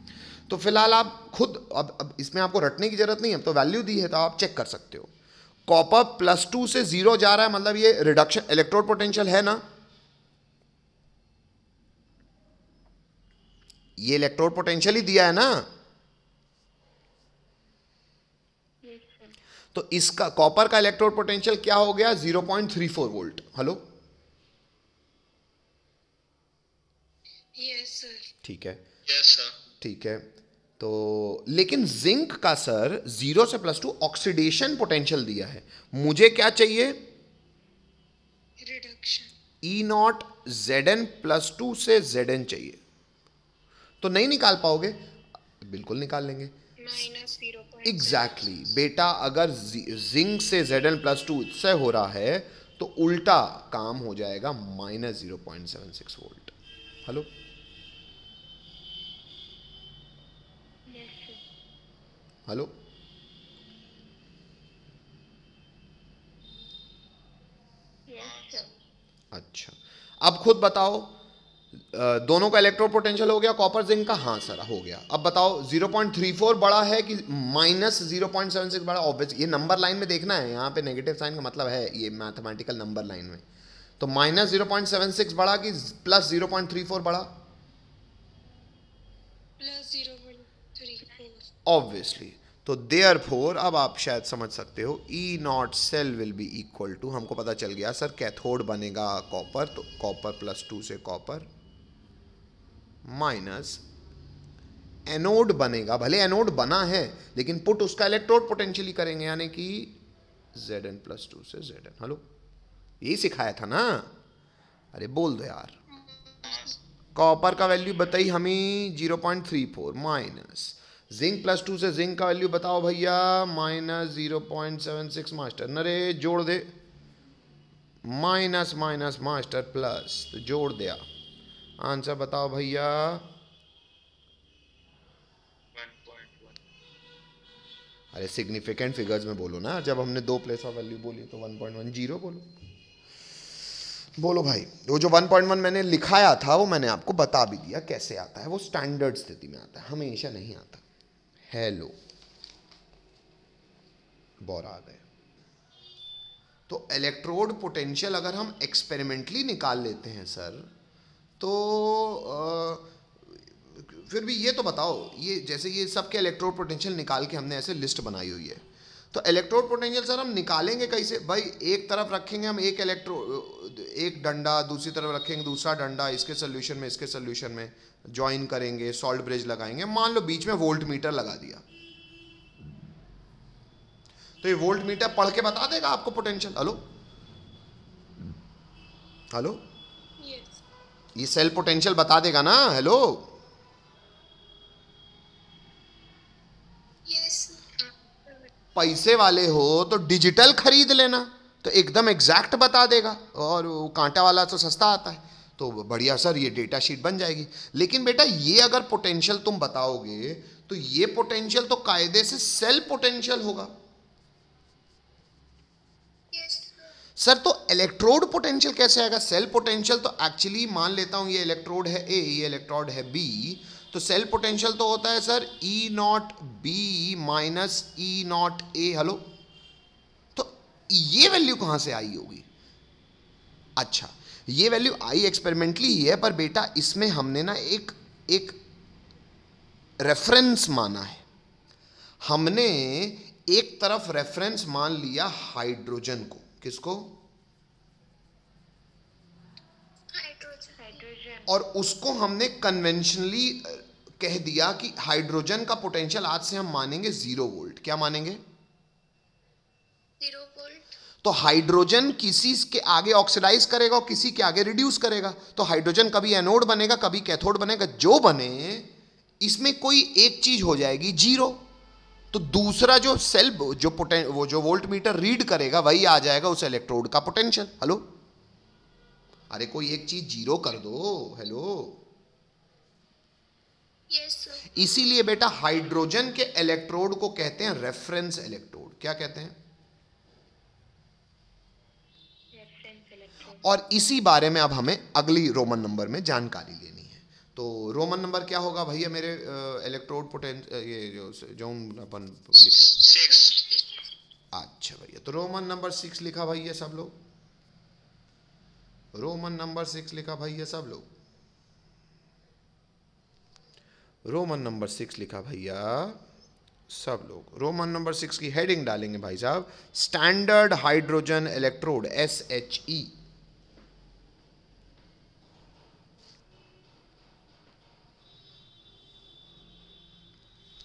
तो फिलहाल आप खुद अब अब इसमें आपको रटने की ज़रूरत नहीं है तो वैल्यू दी है तो आप चेक कर सकते हो कॉपर प्लस टू से ज़ीरो जा रहा है मतलब ये रिडक्शन इलेक्ट्रोड पोटेंशियल है ना ये इलेक्ट्रोड पोटेंशियल ही दिया है ना तो इसका कॉपर का इलेक्ट्रोड पोटेंशियल क्या हो गया 0.34 वोल्ट हेलो यस सर ठीक है यस सर ठीक है तो लेकिन जिंक का सर जीरो से प्लस टू ऑक्सीडेशन पोटेंशियल दिया है मुझे क्या चाहिए reduction E naught Z N plus two से जेड एन चाहिए तो नहीं निकाल पाओगे बिल्कुल निकाल लेंगे एग्जैक्टली exactly. बेटा अगर जिंक से जेड एन प्लस टू से हो रहा है तो उल्टा काम हो जाएगा minus zero point seven six volt hello hello अच्छा अब खुद बताओ दोनों का इलेक्ट्रो पोटेंशियल हो गया कॉपर जिंक का हाँ सर हो गया अब बताओ 0.34 बड़ा है कि माइनस जीरो बड़ा ऑब्वियस ये नंबर लाइन में देखना है यहाँ पे नेगेटिव साइन का मतलब है ये मैथमेटिकल नंबर लाइन में तो माइनस जीरो बड़ा कि plus zero point three four बड़ा ऑब्वियसली तो देयर फोर अब आप शायद समझ सकते हो E naught cell will be equal to हमको पता चल गया सर कैथोड बनेगा कॉपर तो कॉपर प्लस टू से कॉपर माइनस एनोड बनेगा भले एनोड बना है लेकिन पुट उसका इलेक्ट्रोड पोटेंशियली करेंगे यानी कि जेड एन प्लस टू से जेड एन हेलो यही सिखाया था ना अरे बोल दो यार कॉपर का वैल्यू बताई हमें zero point three four minus zinc plus two से जिंक का वैल्यू बताओ भैया minus zero point seven six master नरे जोड़ दे माइनस माइनस मास्टर प्लस तो जोड़ दिया आंसर बताओ भैया अरे सिग्निफिकेंट फिगर्स में बोलो ना जब हमने दो प्लेस ऑफ वैल्यू बोली तो वन जीरो बोलो बोलो भाई वो जो 1.1 मैंने लिखाया था वो मैंने आपको बता भी दिया कैसे आता है वो स्टैंडर्ड स्थिति में आता है हमेशा नहीं आता हेलो बोर आ गए तो इलेक्ट्रोड पोटेंशियल अगर हम एक्सपेरिमेंटली निकाल लेते हैं सर तो आ, फिर भी ये तो बताओ ये जैसे ये सबके इलेक्ट्रोड पोटेंशियल निकाल के हमने ऐसे लिस्ट बनाई हुई है तो इलेक्ट्रोड पोटेंशियल सर हम निकालेंगे कैसे भाई एक तरफ रखेंगे हम एक इलेक्ट्रो एक डंडा दूसरी तरफ रखेंगे दूसरा डंडा इसके सोल्यूशन में इसके सोल्यूशन में ज्वाइन करेंगे सॉल्ट ब्रिज लगाएंगे मान लो बीच में वोल्ट मीटर लगा दिया तो ये वोल्ट मीटर पढ़ के बता देगा आपको पोटेंशियल हेलो हेलो ये सेल पोटेंशियल बता देगा ना हेलो पैसे वाले हो तो डिजिटल खरीद लेना तो एकदम एग्जैक्ट बता देगा और वो कांटा वाला तो सस्ता आता है तो बढ़िया सर ये डेटा शीट बन जाएगी लेकिन बेटा ये अगर पोटेंशियल तुम बताओगे तो ये पोटेंशियल तो कायदे से सेल पोटेंशियल होगा सर तो इलेक्ट्रोड पोटेंशियल कैसे आएगा सेल पोटेंशियल तो एक्चुअली मान लेता हूं ये इलेक्ट्रोड है ए ये इलेक्ट्रोड है बी तो सेल पोटेंशियल तो होता है sir E naught B minus E naught A hello तो ये वैल्यू कहां से आई होगी अच्छा ये वैल्यू आई एक्सपेरिमेंटली ही है पर बेटा इसमें हमने ना एक एक रेफरेंस माना है हमने एक तरफ रेफरेंस मान लिया हाइड्रोजन को किसको हाइड्रोजन और उसको हमने कन्वेंशनली कह दिया कि हाइड्रोजन का पोटेंशियल आज से हम मानेंगे जीरो वोल्ट क्या मानेंगे जीरो वोल्ट तो हाइड्रोजन किसी के आगे ऑक्सीडाइज करेगा और किसी के आगे रिड्यूस करेगा तो हाइड्रोजन कभी एनोड बनेगा कभी कैथोड बनेगा जो बने इसमें कोई एक चीज हो जाएगी जीरो तो दूसरा जो सेल जो पोटें वो जो वोल्ट मीटर रीड करेगा वही आ जाएगा उस इलेक्ट्रोड का पोटेंशियल हेलो अरे कोई एक चीज जीरो कर दो हेलो yes, इसीलिए बेटा हाइड्रोजन के इलेक्ट्रोड को कहते हैं रेफरेंस इलेक्ट्रोड क्या कहते हैं और इसी बारे में अब हमें अगली रोमन नंबर में जानकारी लेनी तो रोमन नंबर क्या होगा भैया मेरे इलेक्ट्रोड पोटेंशियल ये जो जो अपन लिखे अच्छा भैया तो रोमन नंबर सिक्स लिखा भैया सब लोग रोमन नंबर सिक्स लिखा भैया सब लोग रोमन नंबर सिक्स लिखा भैया सब लोग रोमन नंबर सिक्स की हेडिंग डालेंगे भाई साहब standard hydrogen electrode S H E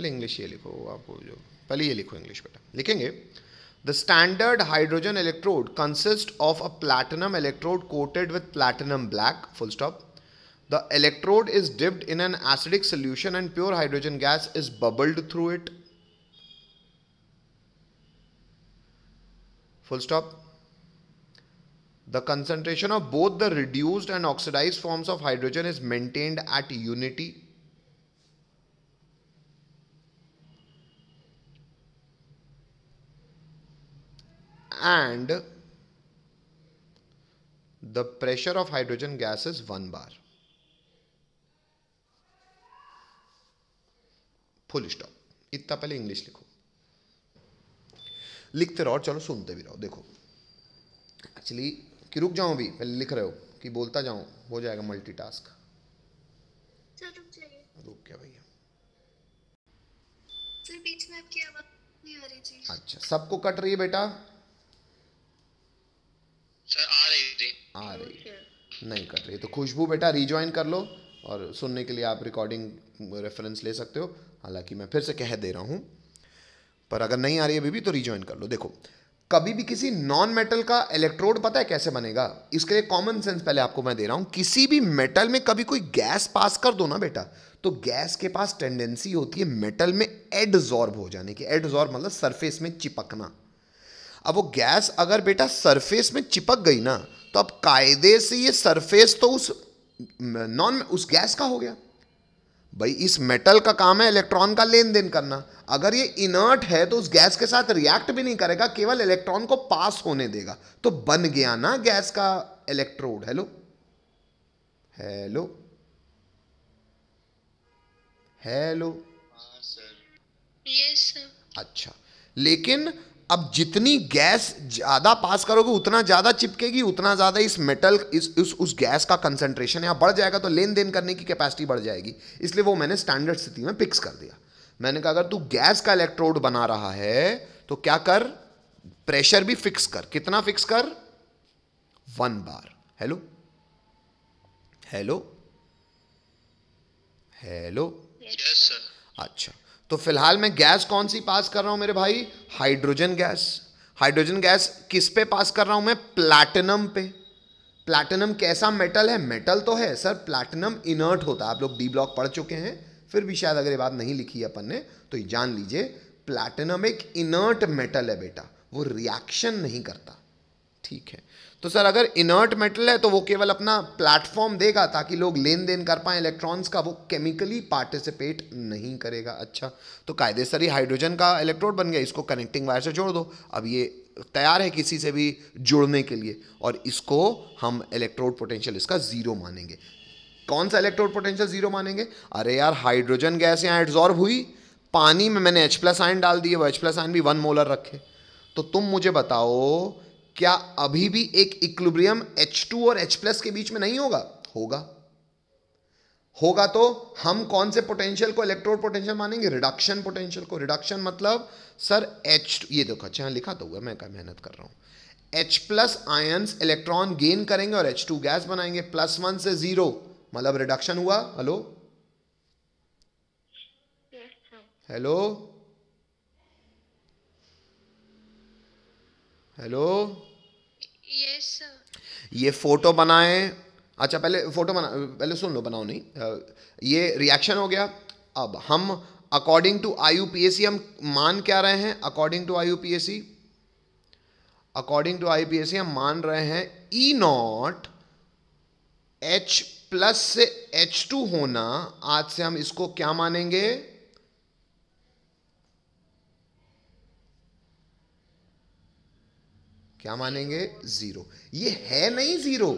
पहले इंग्लिश ये लिखो आप जो पहले ये लिखो इंग्लिश बेटा लिखेंगे the standard hydrogen electrode consist of a platinum electrode coated with platinum black full The electrode is dipped in an acidic solution and pure hydrogen gas is bubbled through it. Full stop. The concentration of both the reduced and oxidized forms of hydrogen is maintained at unity. and the pressure of hydrogen gas is 1 bar. Full stop इतना पहले English लिखो लिखते रहो और चलो सुनते भी रहो देखो एक्चुअली कि रुक जाओ अभी पहले लिख रहे हो कि बोलता जाऊं हो जाएगा मल्टीटास्क रुक गया भैया अच्छा सबको कट रही है बेटा सर आ रही थी आ रही oh, नहीं कर रही तो खुशबू बेटा रिजॉइन कर लो और सुनने के लिए आप रिकॉर्डिंग रेफरेंस ले सकते हो हालांकि मैं फिर से कह दे रहा हूँ पर अगर नहीं आ रही अभी भी तो रिजॉइन कर लो देखो कभी भी किसी नॉन मेटल का इलेक्ट्रोड पता है कैसे बनेगा इसके लिए कॉमन सेंस पहले आपको मैं दे रहा हूं किसी भी मेटल में कभी कोई गैस पास कर दो ना बेटा तो गैस के पास टेंडेंसी होती है मेटल में एडजॉर्ब हो जाने की एडजॉर्ब मतलब सरफेस में चिपकना अब वो गैस अगर बेटा सरफेस में चिपक गई ना तो अब कायदे से ये सरफेस तो उस नॉन उस गैस का हो गया भाई इस मेटल का काम है इलेक्ट्रॉन का लेन देन करना अगर ये इनर्ट है तो उस गैस के साथ रिएक्ट भी नहीं करेगा केवल इलेक्ट्रॉन को पास होने देगा तो बन गया ना गैस का इलेक्ट्रोड हेलो हेलो हेलो अच्छा लेकिन अब जितनी गैस ज़्यादा पास करोगे उतना ज़्यादा चिपकेगी उतना ज़्यादा इस मेटल इस उस उस गैस का कंसंट्रेशन यहाँ बढ़ जाएगा तो लेन देन करने की कैपेसिटी बढ़ जाएगी इसलिए वो मैंने स्टैंडर्ड स्थिति में फिक्स कर दिया मैंने कहा अगर तू गैस का इलेक्ट्रोड बना रहा है तो क्या कर प्रेशर भी फिक्स कर कितना फिक्स कर one bar hello hello hello अच्छा तो फिलहाल मैं गैस कौन सी पास कर रहा हूं मेरे भाई हाइड्रोजन गैस हाइड्रोजन गैस किस पे पास कर रहा हूं मैं प्लैटिनम पे प्लैटिनम कैसा मेटल है मेटल तो है सर प्लैटिनम इनर्ट होता है आप लोग डी ब्लॉक पढ़ चुके हैं फिर भी शायद अगर ये बात नहीं लिखी है अपन ने तो ये जान लीजिए प्लैटिनम एक इनर्ट मेटल है बेटा वो रिएक्शन नहीं करता ठीक है तो सर अगर इनर्ट मेटल है तो वो केवल अपना प्लेटफॉर्म देगा ताकि लोग लेन देन कर पाए इलेक्ट्रॉन्स का वो केमिकली पार्टिसिपेट नहीं करेगा अच्छा तो कायदे सर ही हाइड्रोजन का इलेक्ट्रोड बन गया इसको कनेक्टिंग वायर से जोड़ दो अब ये तैयार है किसी से भी जुड़ने के लिए और इसको हम इलेक्ट्रोड पोटेंशियल इसका ज़ीरो मानेंगे कौन सा इलेक्ट्रोड पोटेंशियल ज़ीरो मानेंगे अरे यार हाइड्रोजन गैस यहाँ एड्जॉर्ब हुई पानी में मैंने एच प्लस आयन डाल दिए वो एच प्लस आयन भी वन मोलर रखे तो तुम मुझे बताओ क्या अभी भी एक एच टू और एच प्लस के बीच में नहीं होगा होगा होगा तो हम कौन से पोटेंशियल को इलेक्ट्रोड पोटेंशियल मानेंगे रिडक्शन पोटेंशियल को रिडक्शन मतलब सर एच ये देखो अच्छा लिखा तो हुआ मैं क्या मेहनत कर रहा हूं H plus ions electron gain करेंगे और एच टू गैस बनाएंगे प्लस वन से जीरो मतलब रिडक्शन हुआ हेलो हेलो हेलो ये फ़ोटो बनाएं अच्छा पहले फ़ोटो बना पहले सुन लो बनाओ नहीं ये रिएक्शन हो गया अब हम अकॉर्डिंग टू आई हम मान क्या रहे हैं according to I according to I हम मान रहे हैं ई नॉट एच प्लस से एच टू होना आज से हम इसको क्या मानेंगे क्या मानेंगे ज़ीरो ये है नहीं ज़ीरो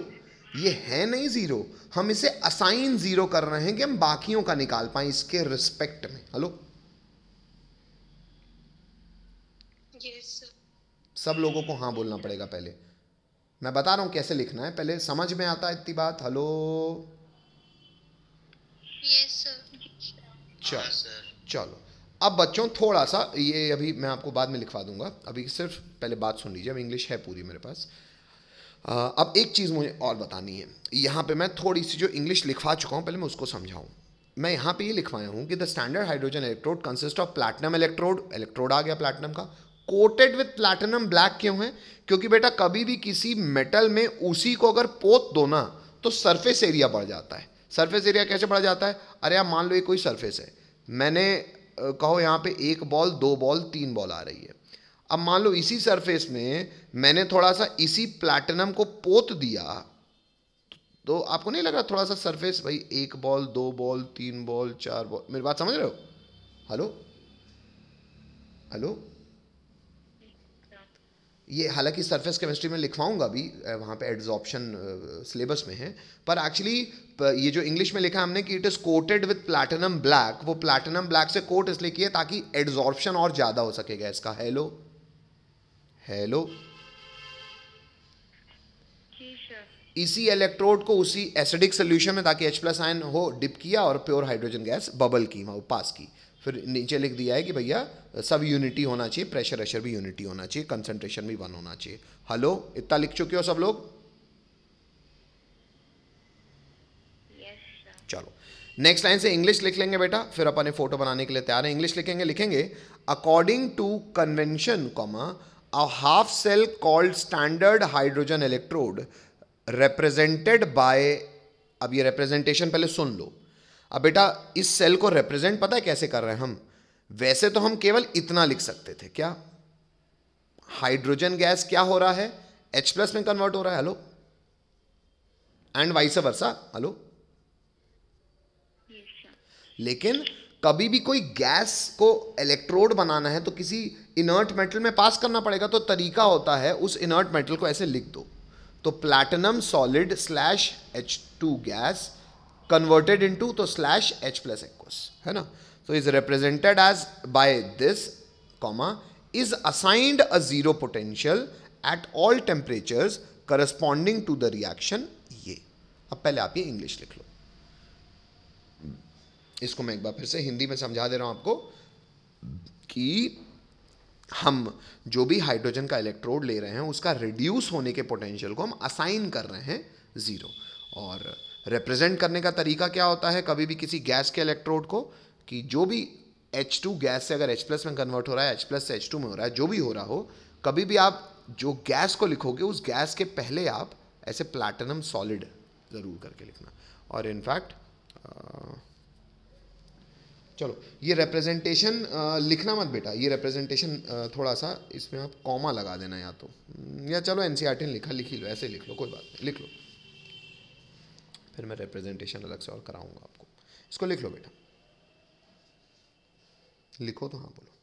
ये है नहीं ज़ीरो हम इसे असाइन ज़ीरो कर रहे हैं कि हम बाकियों का निकाल पाए इसके रिस्पेक्ट में हेलो yes, सब लोगों को हाँ बोलना पड़ेगा पहले मैं बता रहा हूं कैसे लिखना है पहले समझ में आता है इतनी बात हेलो हाँ, सर चलो चलो अब बच्चों थोड़ा सा ये अभी मैं आपको बाद में लिखवा दूंगा अभी सिर्फ पहले बात सुन लीजिए अब इंग्लिश है पूरी मेरे पास अब एक चीज़ मुझे और बतानी है यहाँ पे मैं थोड़ी सी जो इंग्लिश लिखवा चुका हूँ पहले मैं उसको समझाऊँ मैं यहाँ पे ये लिखवाया हूँ कि the standard hydrogen electrode consist of platinum electrode electrode आ गया प्लैटिनम का कोटेड विथ प्लैटिनम ब्लैक क्यों है क्योंकि बेटा कभी भी किसी मेटल में उसी को अगर पोत दो ना तो सरफेस एरिया बढ़ जाता है सरफेस एरिया कैसे बढ़ जाता है अरे आप मान लो ये कोई सरफेस है मैंने कहो यहाँ पे एक बॉल दो बॉल तीन बॉल आ रही है अब मान लो इसी सरफेस में मैंने थोड़ा सा इसी प्लैटिनम को पोत दिया तो आपको नहीं लग रहा थोड़ा सा सरफेस भाई एक बॉल दो बॉल तीन बॉल चार बॉल मेरी बात समझ रहे हो हेलो हेलो ये हालांकि सरफेस केमिस्ट्री में लिखवाऊंगा भी वहाँ पे एड्जॉर्प्शन सिलेबस में है पर एक्चुअली ये जो इंग्लिश में लिखा हमने कि it is coated with platinum black वो प्लैटिनम ब्लैक से कोट इसलिए किए ताकि एड्जॉर्प्शन और ज़्यादा हो सकेगा इसका हेलो हेलो इसी इलेक्ट्रोड को उसी एसिडिक सोल्यूशन में ताकि H प्लस आयन हो डिप किया और प्योर हाइड्रोजन गैस बबल की वहाँ पास की फिर नीचे लिख दिया है कि भैया सब यूनिटी होना चाहिए प्रेशर वेशर भी यूनिटी होना चाहिए कंसेंट्रेशन भी वन होना चाहिए हेलो इतना लिख चुके हो सब लोग yes, चलो नेक्स्ट लाइन से इंग्लिश लिख लेंगे बेटा फिर अपन फोटो बनाने के लिए तैयार है इंग्लिश लिखेंगे लिखेंगे according to convention comma a half cell called standard hydrogen electrode represented by अब ये रिप्रेजेंटेशन पहले सुन लो अब बेटा इस सेल को रिप्रेजेंट पता है कैसे कर रहे हैं हम वैसे तो हम केवल इतना लिख सकते थे क्या हाइड्रोजन गैस क्या हो रहा है एच प्लस में कन्वर्ट हो रहा है hello and vice versa hello लेकिन कभी भी कोई गैस को इलेक्ट्रोड बनाना है तो किसी इनर्ट मेटल में पास करना पड़ेगा तो तरीका होता है उस इनर्ट मेटल को ऐसे लिख दो तो platinum solid slash H two gas converted into तो slash h plus equals है ना so is represented as by this comma is assigned a zero potential at all temperatures corresponding to the reaction ये अब पहले आप ये English लिख लो इसको मैं एक बार फिर से हिंदी में समझा दे रहा हूँ आपको कि हम जो भी हाइड्रोजन का इलेक्ट्रोड ले रहे हैं उसका रिड्यूस होने के पोटेंशियल को हम असाइन कर रहे हैं ज़ीरो और रिप्रेजेंट करने का तरीका क्या होता है कभी भी किसी गैस के इलेक्ट्रोड को कि जो भी एच टू गैस से अगर एच प्लस में कन्वर्ट हो रहा है एच प्लस से एच टू में हो रहा है जो भी हो रहा हो कभी भी आप जो गैस को लिखोगे उस गैस के पहले आप ऐसे प्लैटिनम सॉलिड ज़रूर करके लिखना और इनफैक्ट चलो ये रिप्रेजेंटेशन लिखना मत बेटा ये रिप्रेजेंटेशन थोड़ा सा इसमें आप कॉमा लगा देना या तो या चलो एन e लिखा लिखी लो ऐसे लिख लो कोई बात नहीं लिख लो फिर मैं रिप्रेजेंटेशन अलग से और कराऊंगा आपको इसको लिख लो बेटा लिखो तो हाँ बोलो